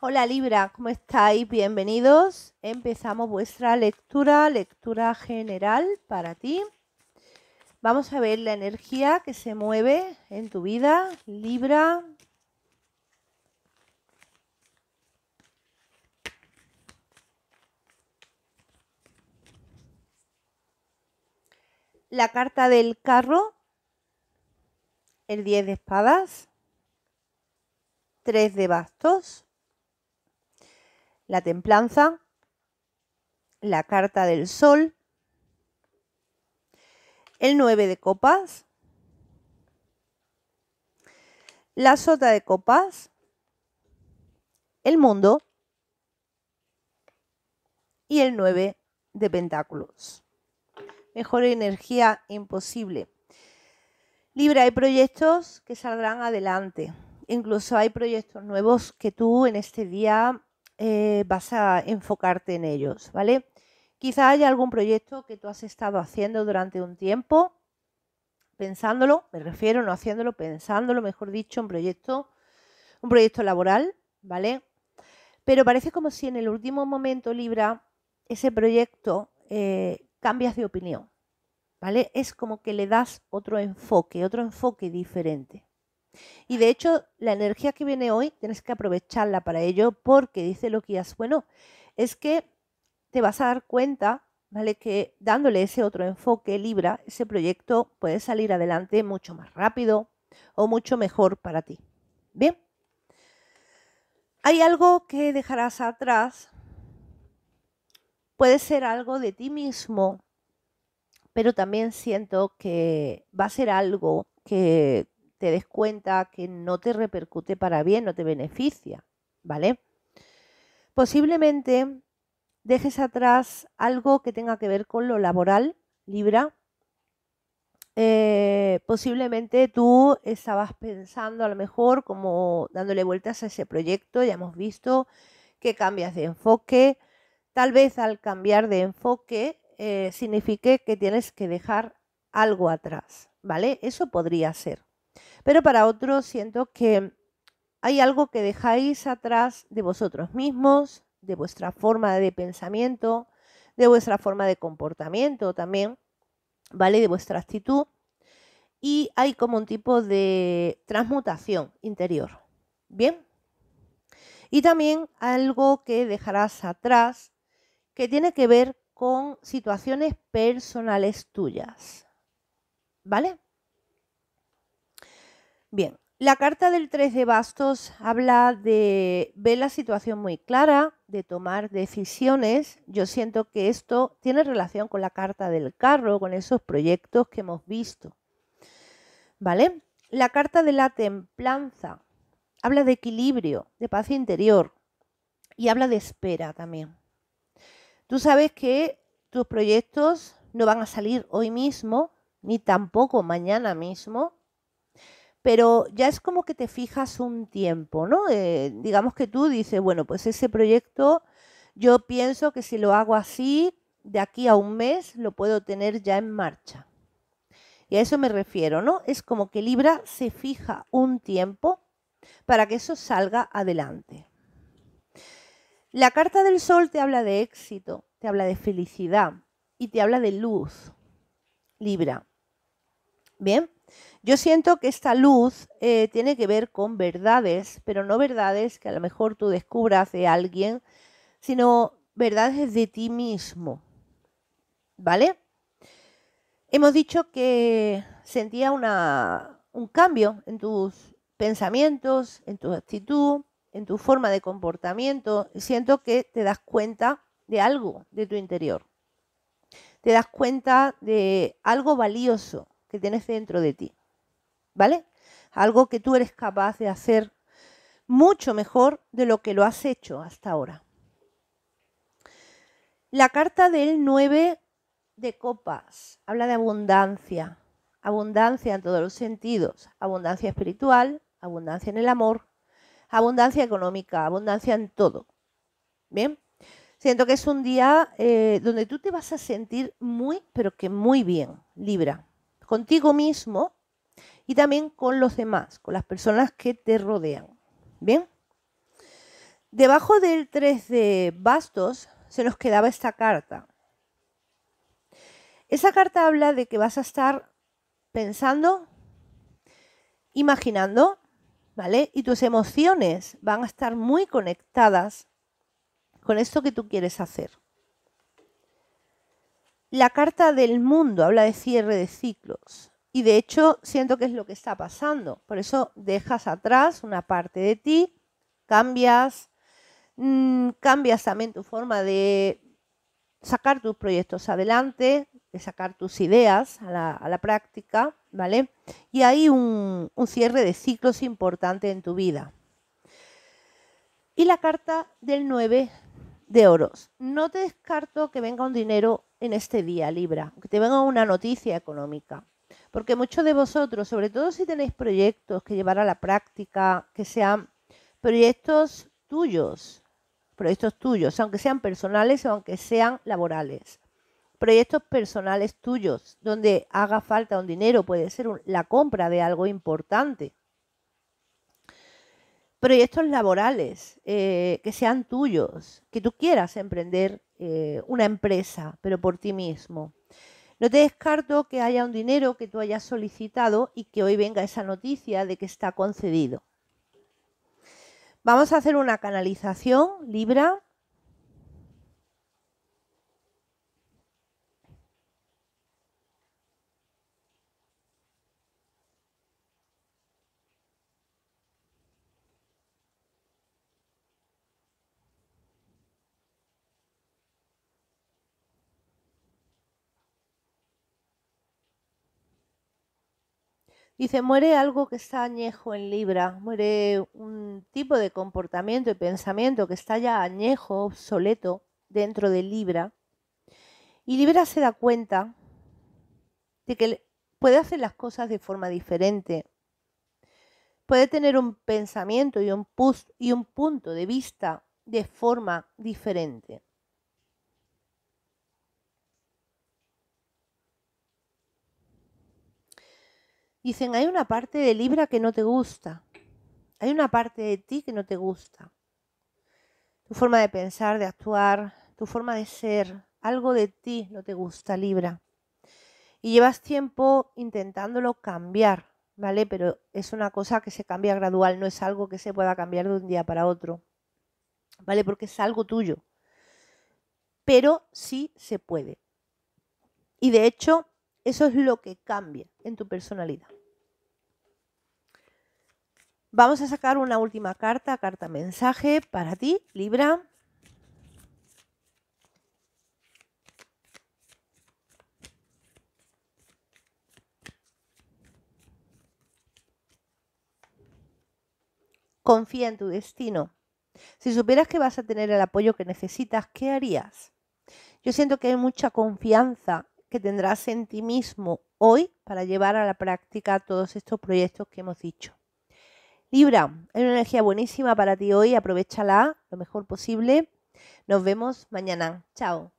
Hola Libra, ¿cómo estáis? Bienvenidos. Empezamos vuestra lectura, lectura general para ti. Vamos a ver la energía que se mueve en tu vida, Libra. La carta del carro, el 10 de espadas, 3 de bastos la templanza, la carta del sol, el 9 de copas, la sota de copas, el mundo y el 9 de pentáculos. Mejor energía imposible. Libra, hay proyectos que saldrán adelante. Incluso hay proyectos nuevos que tú en este día eh, vas a enfocarte en ellos, ¿vale? Quizá haya algún proyecto que tú has estado haciendo durante un tiempo, pensándolo, me refiero, no haciéndolo, pensándolo, mejor dicho, un proyecto, un proyecto laboral, ¿vale? Pero parece como si en el último momento, Libra, ese proyecto eh, cambias de opinión, ¿vale? Es como que le das otro enfoque, otro enfoque diferente. Y de hecho, la energía que viene hoy tienes que aprovecharla para ello porque dice lo que bueno, es que te vas a dar cuenta, ¿vale? Que dándole ese otro enfoque Libra, ese proyecto puede salir adelante mucho más rápido o mucho mejor para ti. Bien. Hay algo que dejarás atrás. Puede ser algo de ti mismo, pero también siento que va a ser algo que te des cuenta que no te repercute para bien, no te beneficia, ¿vale? Posiblemente dejes atrás algo que tenga que ver con lo laboral, Libra. Eh, posiblemente tú estabas pensando a lo mejor como dándole vueltas a ese proyecto, ya hemos visto que cambias de enfoque. Tal vez al cambiar de enfoque eh, signifique que tienes que dejar algo atrás, ¿vale? Eso podría ser. Pero para otros siento que hay algo que dejáis atrás de vosotros mismos, de vuestra forma de pensamiento, de vuestra forma de comportamiento también, ¿vale? De vuestra actitud. Y hay como un tipo de transmutación interior. Bien. Y también algo que dejarás atrás que tiene que ver con situaciones personales tuyas. ¿Vale? Bien, la carta del 3 de bastos habla de ver la situación muy clara, de tomar decisiones. Yo siento que esto tiene relación con la carta del carro, con esos proyectos que hemos visto. ¿Vale? La carta de la templanza habla de equilibrio, de paz interior y habla de espera también. Tú sabes que tus proyectos no van a salir hoy mismo, ni tampoco mañana mismo, pero ya es como que te fijas un tiempo, ¿no? Eh, digamos que tú dices, bueno, pues ese proyecto yo pienso que si lo hago así, de aquí a un mes lo puedo tener ya en marcha. Y a eso me refiero, ¿no? Es como que Libra se fija un tiempo para que eso salga adelante. La carta del sol te habla de éxito, te habla de felicidad y te habla de luz, Libra. Bien, yo siento que esta luz eh, tiene que ver con verdades, pero no verdades que a lo mejor tú descubras de alguien, sino verdades de ti mismo. ¿Vale? Hemos dicho que sentía un cambio en tus pensamientos, en tu actitud, en tu forma de comportamiento. Siento que te das cuenta de algo de tu interior. Te das cuenta de algo valioso que tienes dentro de ti. ¿Vale? Algo que tú eres capaz de hacer mucho mejor de lo que lo has hecho hasta ahora. La carta del 9 de copas habla de abundancia, abundancia en todos los sentidos, abundancia espiritual, abundancia en el amor, abundancia económica, abundancia en todo. Bien, siento que es un día eh, donde tú te vas a sentir muy, pero que muy bien, Libra contigo mismo y también con los demás, con las personas que te rodean. ¿Bien? Debajo del 3 de bastos se nos quedaba esta carta. Esa carta habla de que vas a estar pensando, imaginando, ¿vale? Y tus emociones van a estar muy conectadas con esto que tú quieres hacer. La carta del mundo habla de cierre de ciclos y de hecho siento que es lo que está pasando. Por eso dejas atrás una parte de ti, cambias, mm, cambias también tu forma de sacar tus proyectos adelante, de sacar tus ideas a la, práctica, ¿vale? Y hay un, un cierre de ciclos importante en tu vida. Y la carta del 9 de oros. No te descarto que venga un dinero en este día, Libra, que te venga una noticia económica. Porque muchos de vosotros, sobre todo si tenéis proyectos que llevar a la práctica, que sean proyectos tuyos, proyectos tuyos, aunque sean personales o aunque sean laborales, proyectos personales tuyos, donde haga falta un dinero, puede ser la compra de algo importante, proyectos laborales eh, que sean tuyos, que tú quieras emprender eh, una empresa, pero por ti mismo. No te descarto que haya un dinero que tú hayas solicitado y que hoy venga esa noticia de que está concedido. Vamos a hacer una canalización, Libra, Dice, muere algo que está añejo en Libra, muere un tipo de comportamiento y pensamiento que está ya añejo, obsoleto dentro de Libra. Y Libra se da cuenta de que puede hacer las cosas de forma diferente. Puede tener un pensamiento y un, y un punto de vista de forma diferente. Dicen, hay una parte de Libra que no te gusta. Hay una parte de ti que no te gusta. Tu forma de pensar, de actuar, tu forma de ser, algo de ti no te gusta, Libra. Y llevas tiempo intentándolo cambiar, ¿vale? Pero es una cosa que se cambia gradual, no es algo que se pueda cambiar de un día para otro, ¿vale? Porque es algo tuyo. Pero sí se puede. Y de hecho, eso es lo que cambia en tu personalidad. Vamos a sacar una última carta, carta mensaje para ti, Libra. Confía en tu destino. Si supieras que vas a tener el apoyo que necesitas, ¿qué harías? Yo siento que hay mucha confianza que tendrás en ti mismo hoy para llevar a la práctica todos estos proyectos que hemos dicho. Libra, es una energía buenísima para ti hoy, aprovechala lo mejor posible. Nos vemos mañana. Chao.